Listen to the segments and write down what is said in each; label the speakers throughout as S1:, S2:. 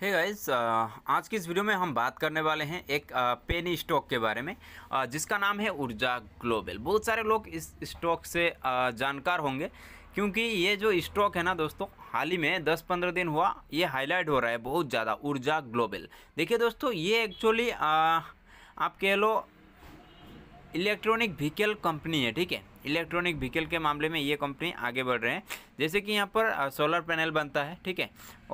S1: हे hey guys uh, आज की इस वीडियो में हम बात करने वाले हैं एक पेनी uh, स्टॉक के बारे में uh, जिसका नाम है ऊर्जा ग्लोबल बहुत सारे लोग इस स्टॉक से जानकार होंगे क्योंकि ये जो स्टॉक है ना दोस्तों हाल ही में 10-15 दिन हुआ ये हाईलाइट हो रहा है बहुत ज़्यादा ऊर्जा ग्लोबल देखिए दोस्तों ये एक्चुअली आप कह लो इलेक्ट्रॉनिक व्हीकल कंपनी है ठीक है इलेक्ट्रॉनिक व्हीकल के मामले में ये कंपनी आगे बढ़ रहे हैं जैसे कि यहाँ पर सोलर पैनल बनता है ठीक है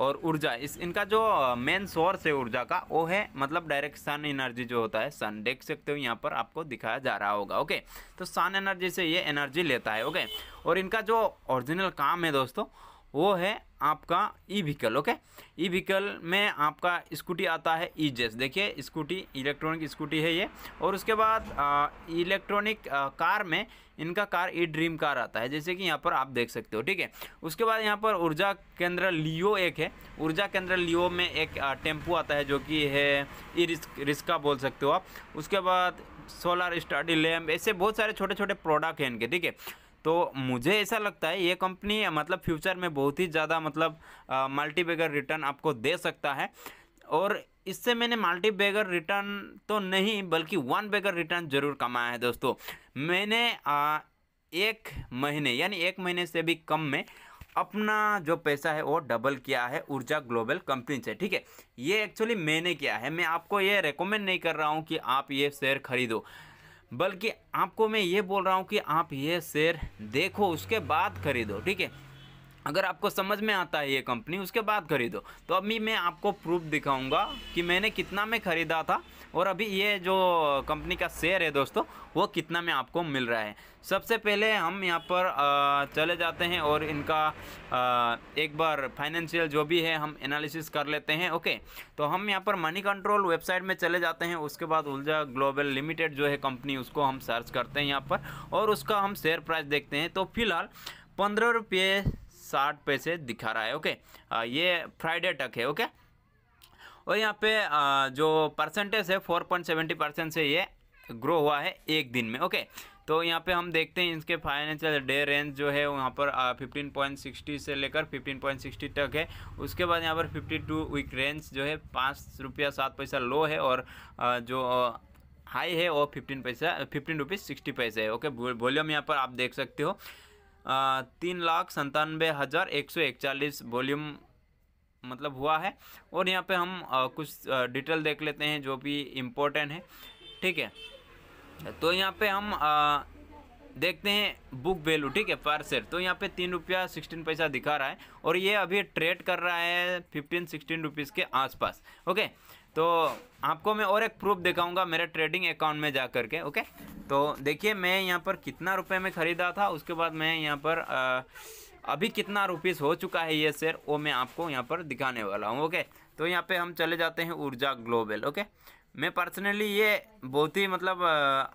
S1: और ऊर्जा इस इनका जो मेन सोर्स है ऊर्जा का वो है मतलब डायरेक्ट सन एनर्जी जो होता है सन देख सकते हो यहाँ पर आपको दिखाया जा रहा होगा ओके तो सन एनर्जी से ये एनर्जी लेता है ओके और इनका जो ओरिजिनल काम है दोस्तों वो है आपका E vehicle okay E vehicle में आपका स्कूटी आता है ई जेस देखिए स्कूटी इलेक्ट्रॉनिक स्कूटी है ये और उसके बाद इलेक्ट्रॉनिक कार में इनका कार ई ड्रीम कार आता है जैसे कि यहाँ पर आप देख सकते हो ठीक है उसके बाद यहाँ पर ऊर्जा केंद्र लियो एक है ऊर्जा केंद्र लियो में एक टेम्पू आता है जो कि है ई रिस्क रिस्का बोल सकते हो आप उसके बाद सोलर स्टडी लैम्प ऐसे बहुत सारे छोटे छोटे प्रोडक्ट हैं इनके ठीक है तो मुझे ऐसा लगता है ये कंपनी मतलब फ्यूचर में बहुत ही ज़्यादा मतलब बेगर रिटर्न आपको दे सकता है और इससे मैंने मल्टी बेगर रिटर्न तो नहीं बल्कि वन बेगर रिटर्न जरूर कमाया है दोस्तों मैंने आ, एक महीने यानी एक महीने से भी कम में अपना जो पैसा है वो डबल किया है ऊर्जा ग्लोबल कंपनी से ठीक है ये एक्चुअली मैंने किया है मैं आपको ये रेकमेंड नहीं कर रहा हूँ कि आप ये शेयर खरीदो बल्कि आपको मैं ये बोल रहा हूँ कि आप ये शेयर देखो उसके बाद खरीदो ठीक है अगर आपको समझ में आता है ये कंपनी उसके बाद खरीदो तो अभी मैं आपको प्रूफ दिखाऊंगा कि मैंने कितना में ख़रीदा था और अभी ये जो कंपनी का शेयर है दोस्तों वो कितना में आपको मिल रहा है सबसे पहले हम यहाँ पर चले जाते हैं और इनका एक बार फाइनेंशियल जो भी है हम एनालिसिस कर लेते हैं ओके तो हम यहाँ पर मनी कंट्रोल वेबसाइट में चले जाते हैं उसके बाद ऊर्जा ग्लोबल लिमिटेड जो है कंपनी उसको हम सर्च करते हैं यहाँ पर और उसका हम शेयर प्राइस देखते हैं तो फिलहाल पंद्रह रुपये साठ पैसे दिखा रहा है ओके ये फ्राइडे तक है ओके और यहाँ पे जो परसेंटेज है फोर पॉइंट सेवेंटी परसेंट से ये ग्रो हुआ है एक दिन में ओके तो यहाँ पे हम देखते हैं इसके फाइनेंशियल डे रेंज जो है वहाँ पर फिफ्टीन पॉइंट सिक्सटी से लेकर फिफ्टीन पॉइंट सिक्सटी तक है उसके बाद यहाँ पर फिफ्टी टू वीक रेंज जो है पाँच रुपया सात पैसा लो है और जो हाई है वो फिफ्टीन पैसा फिफ्टीन रुपीज़ सिक्सटी पैसे है ओके वॉल्यूम यहाँ पर आप देख सकते हो तीन लाख संतानवे हज़ार एक सौ इकचालीस वॉल्यूम मतलब हुआ है और यहाँ पे हम आ, कुछ डिटेल देख लेते हैं जो भी इम्पोर्टेंट है ठीक है तो यहाँ पे हम आ, देखते हैं बुक वैल्यू ठीक है पर शेयर तो यहाँ पे तीन रुपया सिक्सटीन पैसा दिखा रहा है और ये अभी ट्रेड कर रहा है फिफ्टीन सिक्सटीन रुपीज़ के आसपास ओके तो आपको मैं और एक प्रूफ दिखाऊंगा मेरे ट्रेडिंग अकाउंट में जा कर के ओके तो देखिए मैं यहाँ पर कितना रुपए में ख़रीदा था उसके बाद मैं यहाँ पर आ, अभी कितना रुपीस हो चुका है ये शेयर वो मैं आपको यहाँ पर दिखाने वाला हूँ ओके तो यहाँ पे हम चले जाते हैं ऊर्जा ग्लोबल ओके मैं पर्सनली ये बहुत ही मतलब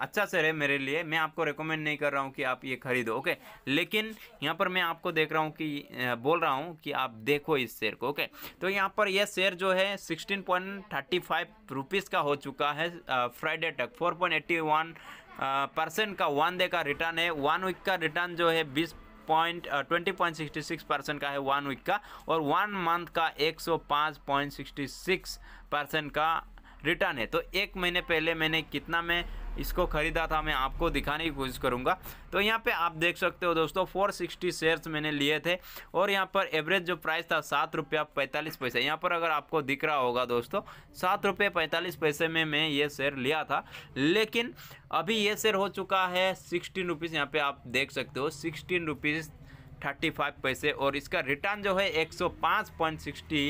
S1: अच्छा सर है मेरे लिए मैं आपको रेकमेंड नहीं कर रहा हूँ कि आप ये खरीदो ओके लेकिन यहाँ पर मैं आपको देख रहा हूँ कि बोल रहा हूँ कि आप देखो इस शेयर को ओके तो यहाँ पर यह शेयर जो है sixteen point thirty five rupees का हो चुका है फ्राइडे तक four point eighty one percent का वन डे का रिटर्न है वन वीक का रिटर्न जो है बीस point twenty point sixty six percent का है वन वीक का और वन मंथ का एक सौ पाँच पॉइंट सिक्सटी सिक्स परसेंट का रिटर्न है तो एक महीने पहले मैंने कितना में इसको ख़रीदा था मैं आपको दिखाने की कोशिश करूँगा तो यहाँ पे आप देख सकते हो दोस्तों 460 शेयर्स मैंने लिए थे और यहाँ पर एवरेज जो प्राइस था सात रुपया पैंतालीस पैसे यहाँ पर अगर आपको दिख रहा होगा दोस्तों सात रुपये पैंतालीस पैसे में मैं ये शेयर लिया था लेकिन अभी ये शेयर हो चुका है सिक्सटीन रुपीज़ यहाँ पर आप देख सकते हो सिक्सटीन रुपीज़ थर्टी फाइव पैसे और इसका रिटर्न जो है एक सौ पाँच पॉइंट सिक्सटी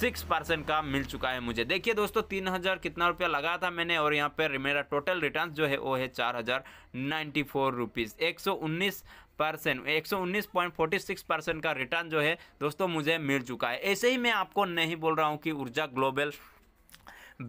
S1: सिक्स परसेंट का मिल चुका है मुझे देखिए दोस्तों तीन हज़ार कितना रुपया लगा था मैंने और यहाँ पर मेरा टोटल रिटर्न जो है वो है चार हज़ार नाइन्टी फोर रुपीज़ एक सौ उन्नीस परसेंट एक सौ उन्नीस पॉइंट फोर्टी सिक्स परसेंट का रिटर्न जो है दोस्तों मुझे मिल चुका है ऐसे ही मैं आपको नहीं बोल रहा हूँ कि ऊर्जा ग्लोबल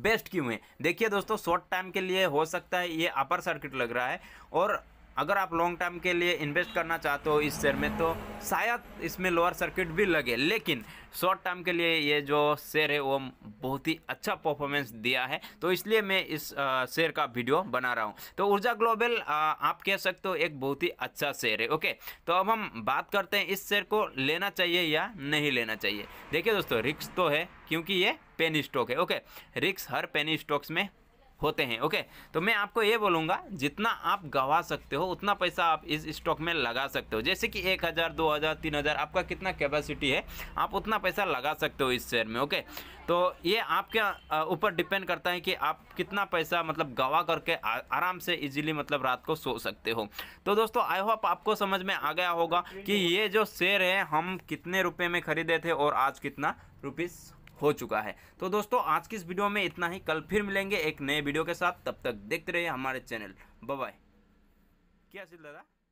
S1: बेस्ट क्यों है देखिए दोस्तों शॉर्ट टाइम के लिए हो सकता है ये अपर सर्किट लग रहा है और अगर आप लॉन्ग टर्म के लिए इन्वेस्ट करना चाहते हो इस शेयर में तो शायद इसमें लोअर सर्किट भी लगे लेकिन शॉर्ट टर्म के लिए ये जो शेयर है वो बहुत ही अच्छा परफॉर्मेंस दिया है तो इसलिए मैं इस शेयर का वीडियो बना रहा हूँ तो ऊर्जा ग्लोबल आप कह सकते हो एक बहुत ही अच्छा शेयर है ओके तो अब हम बात करते हैं इस शेयर को लेना चाहिए या नहीं लेना चाहिए देखिए दोस्तों रिक्स तो है क्योंकि ये पेनी स्टॉक है ओके रिक्स हर पेनी स्टॉक्स में होते हैं ओके तो मैं आपको ये बोलूँगा जितना आप गवा सकते हो उतना पैसा आप इस स्टॉक में लगा सकते हो जैसे कि एक हज़ार दो हज़ार तीन हज़ार आपका कितना कैपेसिटी है आप उतना पैसा लगा सकते हो इस शेयर में ओके तो ये आपके ऊपर डिपेंड करता है कि आप कितना पैसा मतलब गवा करके आराम से इजीली मतलब रात को सो सकते हो तो दोस्तों आई होप आपको समझ में आ गया होगा कि ये जो शेयर है हम कितने रुपए में खरीदे थे और आज कितना रुपीज़ हो चुका है तो दोस्तों आज की इस वीडियो में इतना ही कल फिर मिलेंगे एक नए वीडियो के साथ तब तक देखते रहिए हमारे चैनल बाय क्या सिल दादा